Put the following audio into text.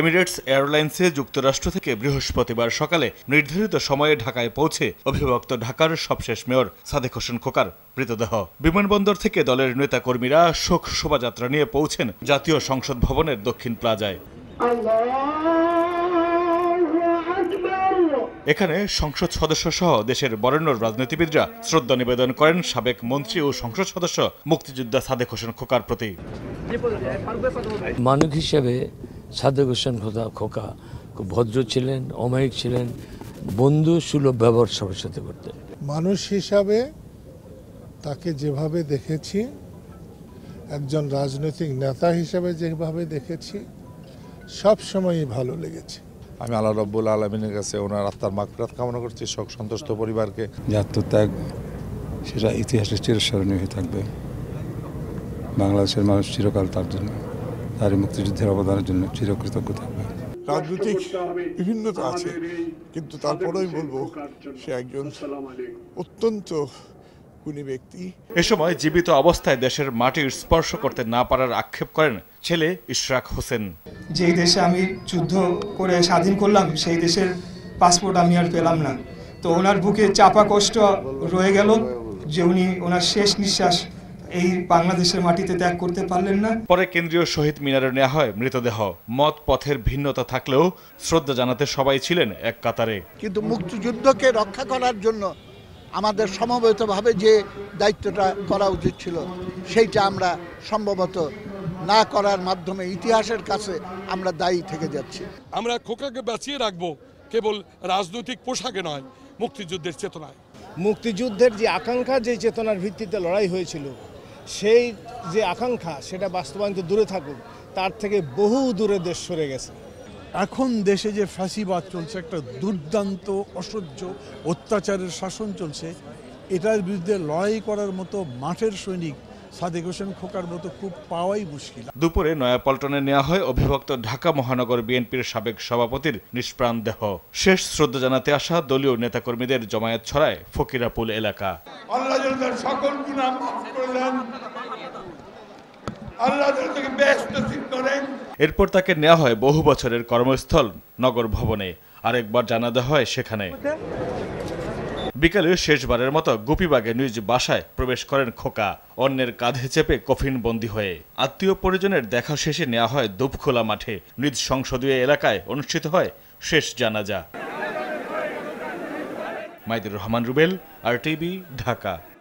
Emirates এয়ারলাইন্সে যুক্তরাষ্ট্র থেকে বৃহস্পতিবার সকালে নির্ধারিত সময়ে ঢাকায় পৌঁছে অভিভক্ত ঢাকার সবশেষ মেয়র সাদেক হোসেন খোকার মৃতদেহ বিমানবন্দর থেকে দলের নেতাকর্মীরা শোক শোভাযাত্রা নিয়ে পৌঁছেন জাতীয় সংসদ ভবনের দক্ষিণ প্লাজায় এখানে সংসদ সদস্য সহ দেশের বরেণ্য রাজনীতিবিদরা শ্রদ্ধা নিবেদন করেন সাবেক মন্ত্রী ও সংসদ সদস্য মুক্তিযোদ্ধা সাদেক হোসেন খোকার প্রতি মানুষ হিসেবে সাদেক হোসেন খোদা খোকা খুব ভদ্র ছিলেন অমায়িক ছিলেন বন্ধু সুলভ ব্যবহার সবার সাথে করতে মানুষ হিসাবে তাকে যেভাবে দেখেছি একজন রাজনৈতিক নেতা হিসাবে যেভাবে দেখেছি সব সময়ই ভালো লেগেছে আমি আল্লাহ রব্বুল আলমিনের কাছে ওনার আত্মার মাগফিরাত কামনা করছি শোক সন্তুষ্ট পরিবারকে যে আত্মত্যাগ সেটা ইতিহাসে চিরস্মরণীয় হয়ে থাকবে বাংলাদেশের মানুষ চিরকাল তার জন্য তার মুক্তিযুদ্ধের অবদানের জন্য চিরকৃতজ্ঞ থাকবে রাজনৈতিক বিভিন্নতা আছে কিন্তু তারপরেই বলবো সে একজন অত্যন্ত গুণী ব্যক্তি এ সময় জীবিত অবস্থায় দেশের মাটি স্পর্শ করতে না পারার আক্ষেপ করেন ছেলে ইশরাক হোসেন যেই দেশে আমি যুদ্ধ করে স্বাধীন করলাম সেই দেশের পাসপোর্ট আমি আর পেলাম না তো ওনার বুকে চাপা কষ্ট রয়ে গেল যে উনি ওনার শেষ নিঃশ্বাস এই বাংলাদেশের মাটিতে ত্যাগ করতে পারলেন না পরে কেন্দ্রীয় শহীদ মিনারে নেওয়া হয় মৃতদেহ মত পথের ভিন্নতা থাকলেও শ্রদ্ধা জানাতে সবাই ছিলেন এক কাতারে কিন্তু মুক্তিযুদ্ধকে রক্ষা করার জন্য আমাদের সমবেতভাবে যে দায়িত্বটা করা উচিত ছিল সেইটা আমরা সম্ভবত না করার মাধ্যমে ইতিহাসের কাছে আমরা দায়ী থেকে যাচ্ছি আমরা খোকাকে বাঁচিয়ে রাখবো কেবল রাজনৈতিক পোশাকে নয় মুক্তিযুদ্ধের চেতনায় মুক্তিযুদ্ধের যে আকাঙ্ক্ষা যে চেতনার ভিত্তিতে লড়াই হয়েছিল সেই যে আকাঙ্ক্ষা সেটা বাস্তবায়ন তো দূরে থাকুক তার থেকে বহু দূরে দেশ সরে গেছে এখন দেশে যে ফাঁসিবাদ চলছে একটা দুর্দান্ত অসহ্য অত্যাচারের শাসন চলছে এটার বিরুদ্ধে লড়াই করার মতো মাঠের সৈনিক সাদেক হোসেন খোকার মতো খুব পাওয়াই মুশকিল দুপুরে নয়াপল্টনে নেওয়া হয় অভিভক্ত ঢাকা মহানগর বিএনপির সাবেক সভাপতির নিষ্প্রাণ দেহ শেষ শ্রদ্ধা জানাতে আসা দলীয় নেতাকর্মীদের জমায়েত ছড়ায় ফকিরাপুল এলাকা আল্লাহ সকল এরপর তাকে নেওয়া হয় বহু বছরের কর্মস্থল নগর ভবনে আরেকবার জানাতে হয় সেখানে বিকালে শেষবারের মতো গুপিবাগে নিজ বাসায় প্রবেশ করেন খোকা অন্যের কাঁধে চেপে কফিন বন্দী হয়ে আত্মীয় পরিজনের দেখা শেষে নেওয়া হয় দুপখোলা মাঠে নিজ সংসদীয় এলাকায় অনুষ্ঠিত হয় শেষ জানাজা মাইদুর রহমান রুবেল আর টিভি ঢাকা